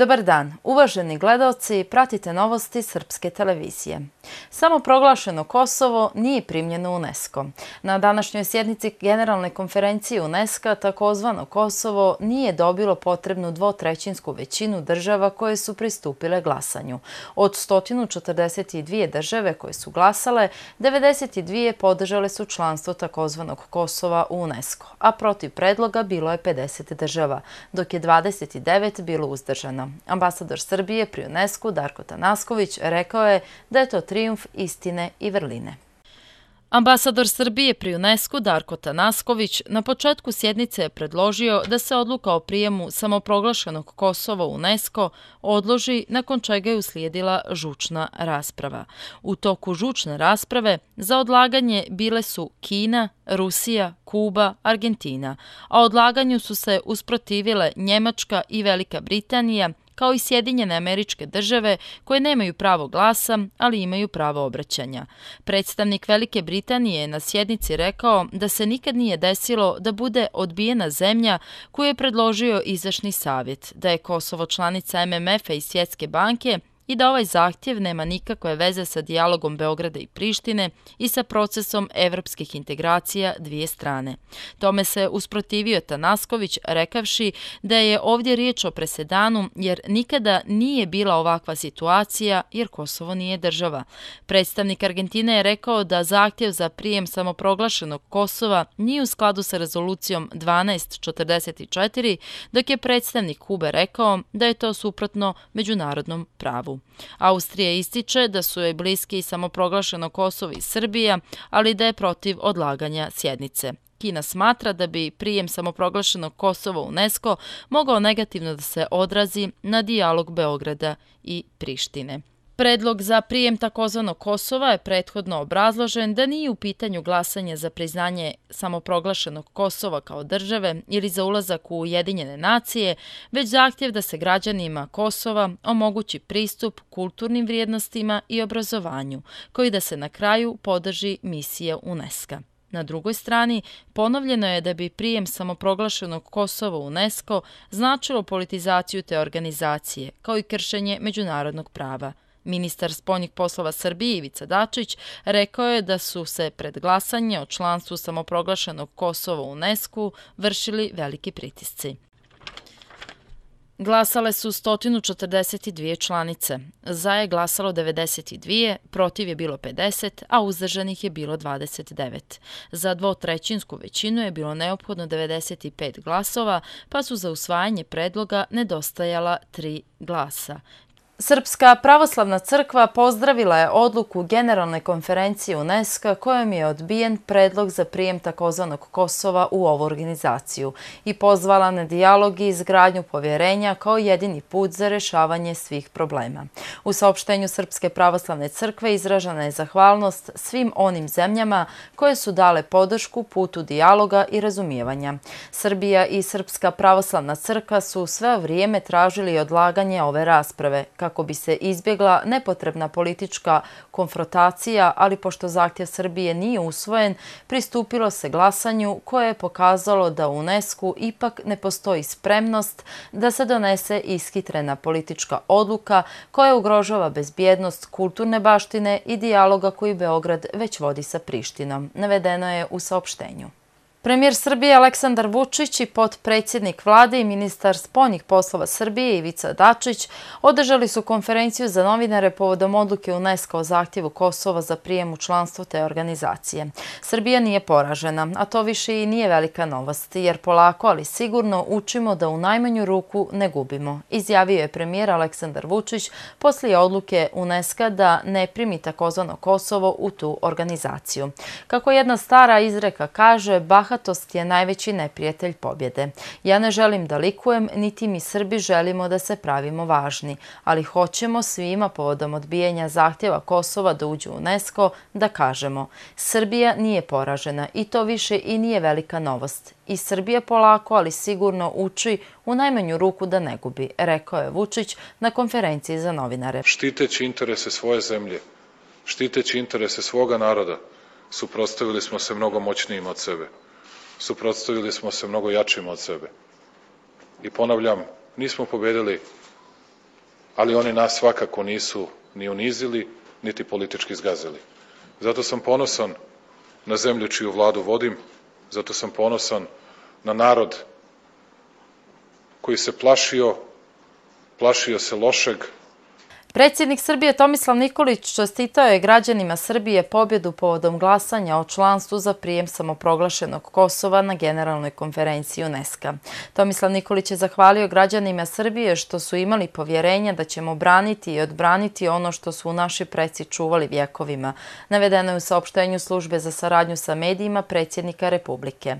Dobar dan, uvaženi gledalci, pratite novosti Srpske televizije. Samo proglašeno Kosovo nije primljeno UNESCO. Na današnjoj sjednici Generalne konferencije UNESCO takozvano Kosovo nije dobilo potrebnu dvotrećinsku većinu država koje su pristupile glasanju. Od 142 države koje su glasale, 92 podržale su članstvo takozvanog Kosova u UNESCO, a protiv predloga bilo je 50 država, dok je 29 bilo uzdržano. Ambasador Srbije pri UNESCO Darko Tanasković rekao je da je to triumf istine i vrline. Ambasador Srbije pri UNESCO Darko Tanasković na početku sjednice je predložio da se odluka o prijemu samoproglašenog Kosova u UNESCO odloži nakon čega je uslijedila žučna rasprava. U toku žučne rasprave za odlaganje bile su Kina, Rusija, Kuba, Argentina, a odlaganju su se usprotivile Njemačka i Velika Britanija, kao i Sjedinjene američke države koje nemaju pravo glasa, ali imaju pravo obraćanja. Predstavnik Velike Britanije je na sjednici rekao da se nikad nije desilo da bude odbijena zemlja koju je predložio izašni savjet, da je Kosovo članica MMF-a i Svjetske banke, i da ovaj zahtjev nema nikakve veze sa dialogom Beograda i Prištine i sa procesom evropskih integracija dvije strane. Tome se usprotivio Tanasković rekavši da je ovdje riječ o presedanu jer nikada nije bila ovakva situacija jer Kosovo nije država. Predstavnik Argentine je rekao da zahtjev za prijem samoproglašenog Kosova nije u skladu sa rezolucijom 1244, dok je predstavnik Kube rekao da je to suprotno međunarodnom pravu. Austrija ističe da su joj bliski i samoproglašeno Kosovo i Srbija, ali da je protiv odlaganja sjednice. Kina smatra da bi prijem samoproglašenog Kosova UNESCO mogao negativno da se odrazi na dijalog Beograda i Prištine. Predlog za prijem takozvanog Kosova je prethodno obrazložen da nije u pitanju glasanje za priznanje samoproglašenog Kosova kao države ili za ulazak u Ujedinjene nacije, već zahtjev da se građanima Kosova omogući pristup kulturnim vrijednostima i obrazovanju, koji da se na kraju podrži misija UNESCO. Na drugoj strani, ponovljeno je da bi prijem samoproglašenog Kosova u UNESCO značilo politizaciju te organizacije, kao i kršenje međunarodnog prava – Ministar spoljnih poslova Srbije Ivica Dačić rekao je da su se pred glasanje o članstvu samoproglašenog Kosova u UNESCO vršili veliki pritisci. Glasale su 142 članice. Za je glasalo 92, protiv je bilo 50, a uzdržanih je bilo 29. Za dvotrećinsku većinu je bilo neophodno 95 glasova, pa su za usvajanje predloga nedostajala 3 glasa. Srpska pravoslavna crkva pozdravila je odluku Generalne konferencije UNESCO kojom je odbijen predlog za prijem takozvanog Kosova u ovu organizaciju i pozvala na dialog i izgradnju povjerenja kao jedini put za rešavanje svih problema. U saopštenju Srpske pravoslavne crkve izražana je zahvalnost svim onim zemljama koje su dale podršku putu dialoga i razumijevanja. Srbija i Srpska pravoslavna crkva su sve vrijeme tražili odlaganje ove rasprave, kako kako bi se izbjegla nepotrebna politička konfrontacija, ali pošto zahtjev Srbije nije usvojen, pristupilo se glasanju koje je pokazalo da u UNESCO ipak ne postoji spremnost da se donese iskitrena politička odluka koja ugrožava bezbjednost kulturne baštine i dijaloga koji Beograd već vodi sa Prištinom, navedeno je u saopštenju. Premijer Srbije Aleksandar Vučić i potpredsjednik vlade i ministar spoljnih poslova Srbije Ivica Dačić održali su konferenciju za novinare povodom odluke UNESCO o zahtjevu Kosova za prijem u članstvo te organizacije. Srbija nije poražena, a to više i nije velika novost, jer polako, ali sigurno učimo da u najmanju ruku ne gubimo, izjavio je premijer Aleksandar Vučić poslije odluke UNESCO da ne primi takozvano Kosovo u tu organizaciju. Kako jedna stara izreka kaže, bahvalno bahatost je najveći neprijatelj pobjede. Ja ne želim da likujem, niti mi Srbi želimo da se pravimo važni, ali hoćemo svima povodom odbijenja zahtjeva Kosova da uđu u UNESCO da kažemo Srbija nije poražena i to više i nije velika novost. I Srbije polako, ali sigurno uči u najmanju ruku da ne gubi, rekao je Vučić na konferenciji za novinare. Štiteći interese svoje zemlje, štiteći interese svoga naroda, suprostavili smo se mnogo moćnijim od sebe suprotstavili smo se mnogo jačim od sebe. I ponavljam, nismo pobedili, ali oni nas svakako nisu ni unizili, niti politički zgazili. Zato sam ponosan na zemlju čiju vladu vodim, zato sam ponosan na narod koji se plašio, plašio se lošeg, Predsjednik Srbije Tomislav Nikolić čestitao je građanima Srbije pobjedu povodom glasanja o članstvu za prijem samoproglašenog Kosova na Generalnoj konferenciji UNESCO. Tomislav Nikolić je zahvalio građanima Srbije što su imali povjerenja da ćemo braniti i odbraniti ono što su u naši preci čuvali vjekovima, navedeno je u saopštenju službe za saradnju sa medijima predsjednika Republike.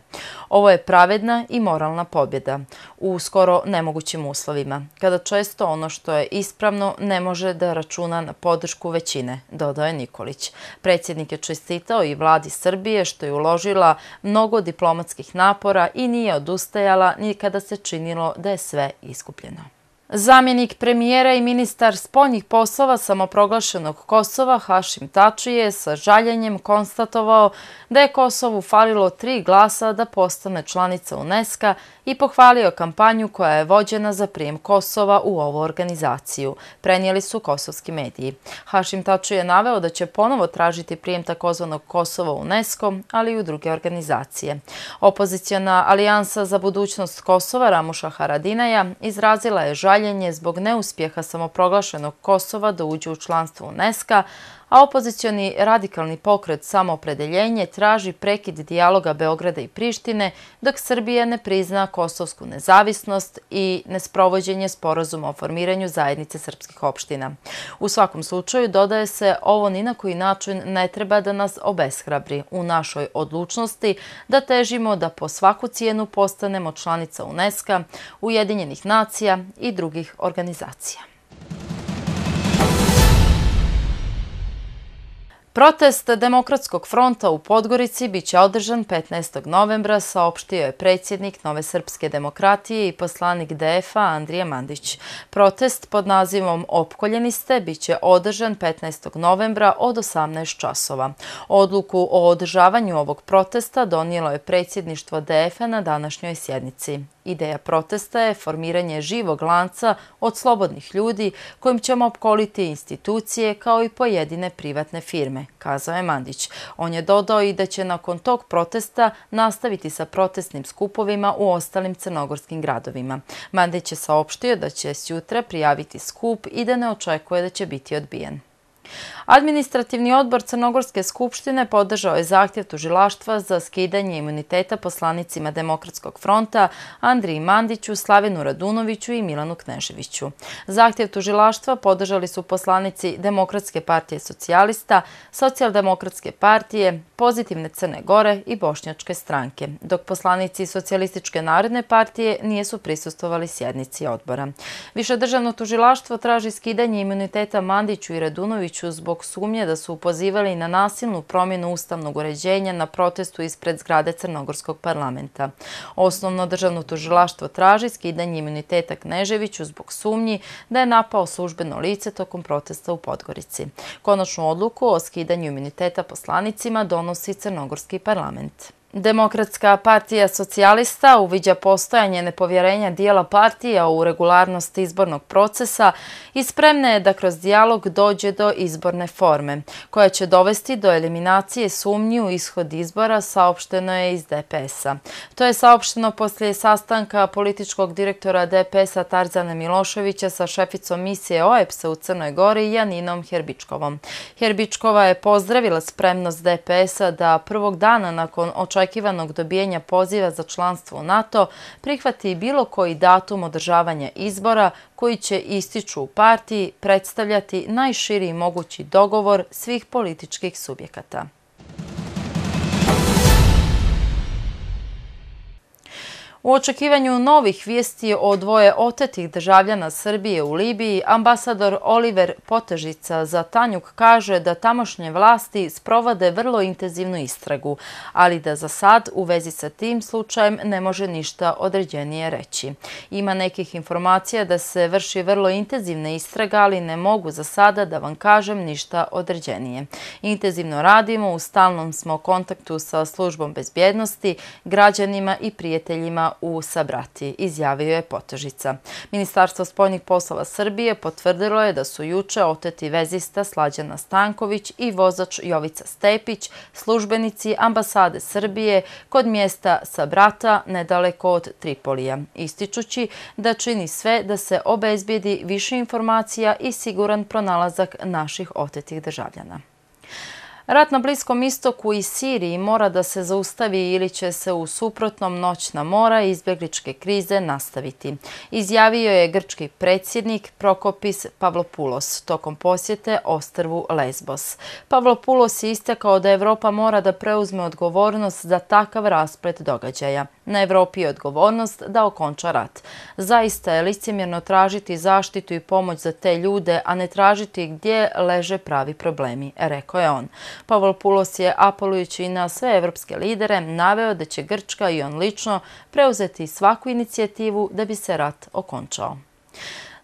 Ovo je pravedna i moralna pobjeda u skoro nemogućim uslovima, kada često ono što je ispravno ne može može da računa na podršku većine, dodao je Nikolić. Predsjednik je čestitao i vladi Srbije što je uložila mnogo diplomatskih napora i nije odustajala nikada se činilo da je sve iskupljeno. Zamjenik premijera i ministar spoljnih poslova samoproglašenog Kosova Hašim Tačije sa žaljenjem konstatovao da je Kosovu falilo tri glasa da postane članica UNESCO i pohvalio kampanju koja je vođena za prijem Kosova u ovu organizaciju, prenijeli su kosovski mediji. Hašim Taču je naveo da će ponovo tražiti prijem takozvanog Kosova u UNESCO, ali i u druge organizacije. Opozicijona alijansa za budućnost Kosova Ramuša Haradinaja izrazila je žaljenje zbog neuspjeha samoproglašenog Kosova da uđe u članstvo UNESCO, a opozicioni radikalni pokret samopredeljenje traži prekid dijaloga Beograda i Prištine dok Srbija ne prizna kosovsku nezavisnost i nesprovođenje sporozuma o formiranju zajednice srpskih opština. U svakom slučaju, dodaje se, ovo ni na koji način ne treba da nas obeshrabri u našoj odlučnosti da težimo da po svaku cijenu postanemo članica UNESCO, Ujedinjenih nacija i drugih organizacija. Protest Demokratskog fronta u Podgorici biće održan 15. novembra, saopštio je predsjednik Nove Srpske demokratije i poslanik DF-a Andrija Mandić. Protest pod nazivom Opkoljeni ste biće održan 15. novembra od 18 časova. Odluku o održavanju ovog protesta donijelo je predsjedništvo DF-a na današnjoj sjednici. Ideja protesta je formiranje živog lanca od slobodnih ljudi kojim ćemo opkoliti institucije kao i pojedine privatne firme, kazao je Mandić. On je dodao i da će nakon tog protesta nastaviti sa protestnim skupovima u ostalim crnogorskim gradovima. Mandić je saopštio da će sjutra prijaviti skup i da ne očekuje da će biti odbijen. Administrativni odbor Crnogorske skupštine podržao je zahtjev tužilaštva za skidanje imuniteta poslanicima Demokratskog fronta Andriji Mandiću, Slavenu Radunoviću i Milanu Kneževiću. Zahtjev tužilaštva podržali su poslanici Demokratske partije socijalista, socijaldemokratske partije, Pozitivne Crne Gore i Bošnjačke stranke, dok poslanici Socialističke narodne partije nijesu prisustovali sjednici odbora. Višedržavno tužilaštvo traži skidanje imuniteta Mandiću i Radunoviću zbog zbog sumnje da su upozivali na nasilnu promjenu ustavnog uređenja na protestu ispred zgrade Crnogorskog parlamenta. Osnovno državno tužilaštvo traži skidanje imuniteta Kneževiću zbog sumnji da je napao službeno lice tokom protesta u Podgorici. Konačnu odluku o skidanju imuniteta poslanicima donosi Crnogorski parlament. Demokratska partija socijalista uviđa postojanje nepovjerenja dijela partija u regularnost izbornog procesa i spremna je da kroz dijalog dođe do izborne forme, koja će dovesti do eliminacije sumnji u ishod izbora saopšteno je iz DPS-a. To je saopšteno poslije sastanka političkog direktora DPS-a Tarzana Miloševića sa šeficom misije OEPS-a u Crnoj Gori Janinom Herbičkovom. Herbičkova je pozdravila spremnost DPS-a da prvog dana nakon očekavanja očekivanog dobijenja poziva za članstvo NATO prihvati bilo koji datum održavanja izbora koji će ističu u partiji predstavljati najširiji mogući dogovor svih političkih subjekata. U očekivanju novih vijesti o dvoje otetih državljana Srbije u Libiji, ambasador Oliver Potežica za Tanjuk kaže da tamošnje vlasti sprovade vrlo intenzivnu istragu, ali da za sad u vezi sa tim slučajem ne može ništa određenije reći. Ima nekih informacija da se vrši vrlo intenzivna istraga, ali ne mogu za sada da vam kažem ništa određenije. Intenzivno radimo, u stalnom smo kontaktu sa službom bezbjednosti, građanima i prijateljima u Sabrati, izjavio je Potežica. Ministarstvo spoljnih poslova Srbije potvrdilo je da su juče oteti vezista Slađana Stanković i vozač Jovica Stepić, službenici ambasade Srbije, kod mjesta Sabrata, nedaleko od Tripolija, ističući da čini sve da se obezbijedi više informacija i siguran pronalazak naših otetih državljana. Rat na Bliskom istoku i Siriji mora da se zaustavi ili će se u suprotnom noćna mora izbjegličke krize nastaviti, izjavio je grčki predsjednik Prokopis Pavlopulos tokom posjete ostrvu Lesbos. Pavlopulos je istakao da Evropa mora da preuzme odgovornost za takav rasplet događaja. Na Evropi je odgovornost da okonča rat. Zaista je licimjerno tražiti zaštitu i pomoć za te ljude, a ne tražiti gdje leže pravi problemi, rekao je on. Pavel Pulos je, apolujući na sve evropske lidere, naveo da će Grčka i on lično preuzeti svaku inicijativu da bi se rat okončao.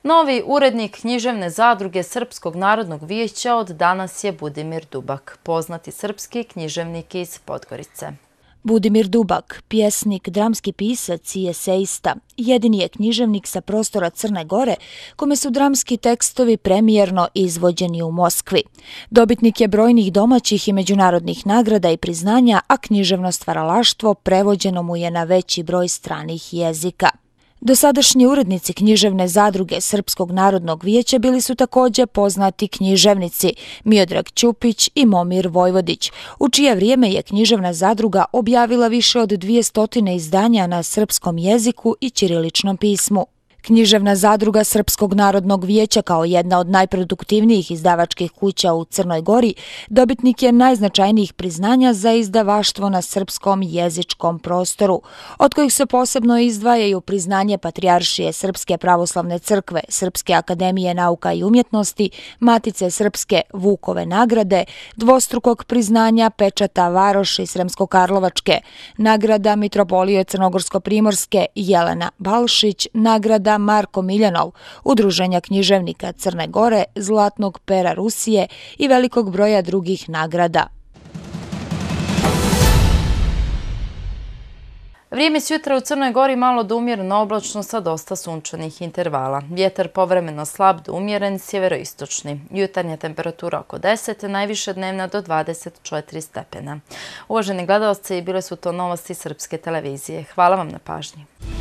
Novi urednik književne zadruge Srpskog narodnog vijeća od danas je Budimir Dubak, poznati srpski književnik iz Podgorice. Budimir Dubak, pjesnik, dramski pisac i eseista, jedini je književnik sa prostora Crne Gore, kome su dramski tekstovi premijerno izvođeni u Moskvi. Dobitnik je brojnih domaćih i međunarodnih nagrada i priznanja, a književno stvaralaštvo prevođeno mu je na veći broj stranih jezika. Do sadašnji urednici književne zadruge Srpskog narodnog vijeća bili su također poznati književnici Miodrag Ćupić i Momir Vojvodić, u čije vrijeme je književna zadruga objavila više od 200 izdanja na srpskom jeziku i ćiriličnom pismu. Književna zadruga Srpskog narodnog vijeća kao jedna od najproduktivnijih izdavačkih kuća u Crnoj Gori dobitnik je najznačajnijih priznanja za izdavaštvo na srpskom jezičkom prostoru, od kojih se posebno izdvajaju priznanje Patriaršije Srpske pravoslavne crkve, Srpske akademije nauka i umjetnosti, Matice Srpske Vukove nagrade, dvostrukog priznanja Pečata Varoši Sremsko-Karlovačke, nagrada Mitropolije Crnogorsko-Primorske Jelena Balšić, nagrada Marko Miljanov, Udruženja književnika Crne Gore, Zlatnog pera Rusije i velikog broja drugih nagrada. Vrijeme s jutra u Crnoj gori malo da umjereno oblačno sa dosta sunčanih intervala. Vjetar povremeno slab da umjeren, sjeveroistočni. Jutarnja temperatura oko 10, najviše dnevna do 24 stepena. Uvaženi gledalci, bile su to novosti Srpske televizije. Hvala vam na pažnji.